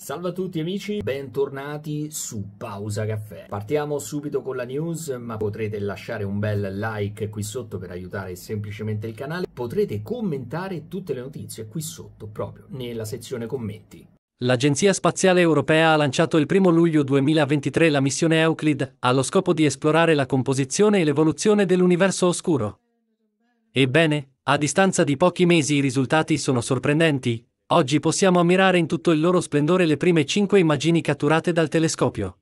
Salve a tutti amici, bentornati su Pausa Caffè. Partiamo subito con la news, ma potrete lasciare un bel like qui sotto per aiutare semplicemente il canale. Potrete commentare tutte le notizie qui sotto, proprio nella sezione commenti. L'Agenzia Spaziale Europea ha lanciato il 1 luglio 2023 la missione Euclid, allo scopo di esplorare la composizione e l'evoluzione dell'universo oscuro. Ebbene, a distanza di pochi mesi i risultati sono sorprendenti, Oggi possiamo ammirare in tutto il loro splendore le prime cinque immagini catturate dal telescopio.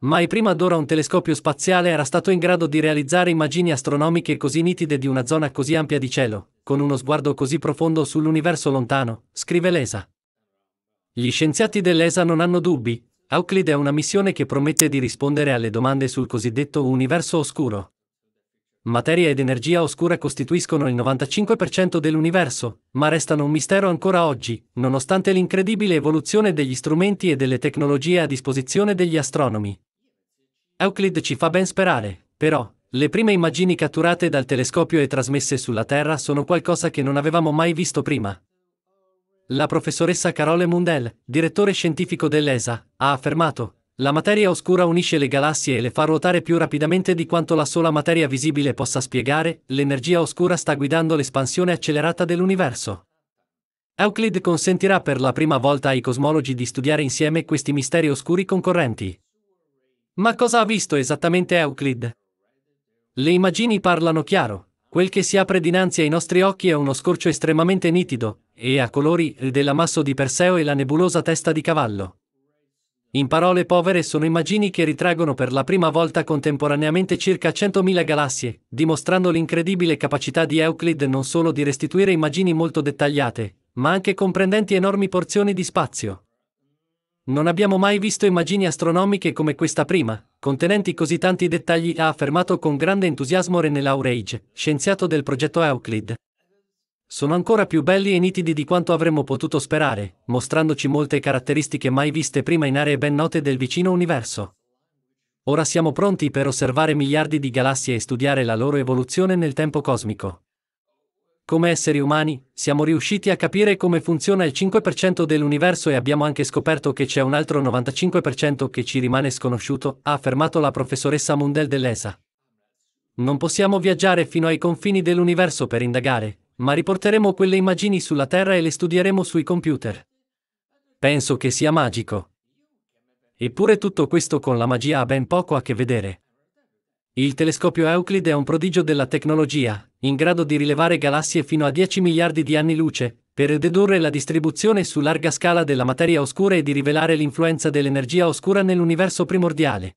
Mai prima d'ora un telescopio spaziale era stato in grado di realizzare immagini astronomiche così nitide di una zona così ampia di cielo, con uno sguardo così profondo sull'universo lontano, scrive l'ESA. Gli scienziati dell'ESA non hanno dubbi, Euclid è una missione che promette di rispondere alle domande sul cosiddetto universo oscuro materia ed energia oscura costituiscono il 95% dell'universo, ma restano un mistero ancora oggi, nonostante l'incredibile evoluzione degli strumenti e delle tecnologie a disposizione degli astronomi. Euclid ci fa ben sperare, però, le prime immagini catturate dal telescopio e trasmesse sulla Terra sono qualcosa che non avevamo mai visto prima. La professoressa Carole Mundell, direttore scientifico dell'ESA, ha affermato, la materia oscura unisce le galassie e le fa ruotare più rapidamente di quanto la sola materia visibile possa spiegare, l'energia oscura sta guidando l'espansione accelerata dell'universo. Euclid consentirà per la prima volta ai cosmologi di studiare insieme questi misteri oscuri concorrenti. Ma cosa ha visto esattamente Euclid? Le immagini parlano chiaro, quel che si apre dinanzi ai nostri occhi è uno scorcio estremamente nitido, e a colori, eh, dell'ammasso di Perseo e la nebulosa testa di cavallo. In parole povere sono immagini che ritraggono per la prima volta contemporaneamente circa 100.000 galassie, dimostrando l'incredibile capacità di Euclid non solo di restituire immagini molto dettagliate, ma anche comprendenti enormi porzioni di spazio. Non abbiamo mai visto immagini astronomiche come questa prima, contenenti così tanti dettagli, ha affermato con grande entusiasmo René Laurage, scienziato del progetto Euclid sono ancora più belli e nitidi di quanto avremmo potuto sperare, mostrandoci molte caratteristiche mai viste prima in aree ben note del vicino universo. Ora siamo pronti per osservare miliardi di galassie e studiare la loro evoluzione nel tempo cosmico. Come esseri umani, siamo riusciti a capire come funziona il 5% dell'universo e abbiamo anche scoperto che c'è un altro 95% che ci rimane sconosciuto, ha affermato la professoressa Mundell dell'ESA. Non possiamo viaggiare fino ai confini dell'universo per indagare, ma riporteremo quelle immagini sulla Terra e le studieremo sui computer. Penso che sia magico. Eppure tutto questo con la magia ha ben poco a che vedere. Il telescopio Euclid è un prodigio della tecnologia, in grado di rilevare galassie fino a 10 miliardi di anni luce, per dedurre la distribuzione su larga scala della materia oscura e di rivelare l'influenza dell'energia oscura nell'universo primordiale.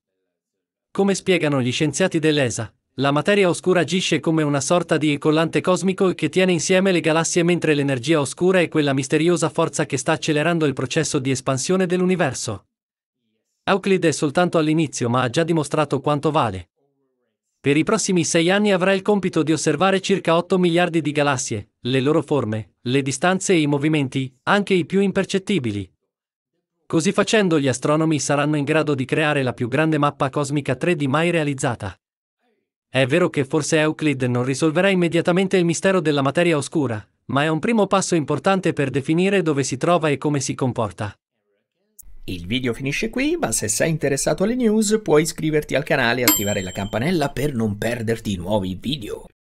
Come spiegano gli scienziati dell'ESA, la materia oscura agisce come una sorta di collante cosmico che tiene insieme le galassie mentre l'energia oscura è quella misteriosa forza che sta accelerando il processo di espansione dell'universo. Euclide è soltanto all'inizio ma ha già dimostrato quanto vale. Per i prossimi sei anni avrà il compito di osservare circa 8 miliardi di galassie, le loro forme, le distanze e i movimenti, anche i più impercettibili. Così facendo gli astronomi saranno in grado di creare la più grande mappa cosmica 3D mai realizzata. È vero che forse Euclid non risolverà immediatamente il mistero della materia oscura, ma è un primo passo importante per definire dove si trova e come si comporta. Il video finisce qui, ma se sei interessato alle news puoi iscriverti al canale e attivare la campanella per non perderti nuovi video.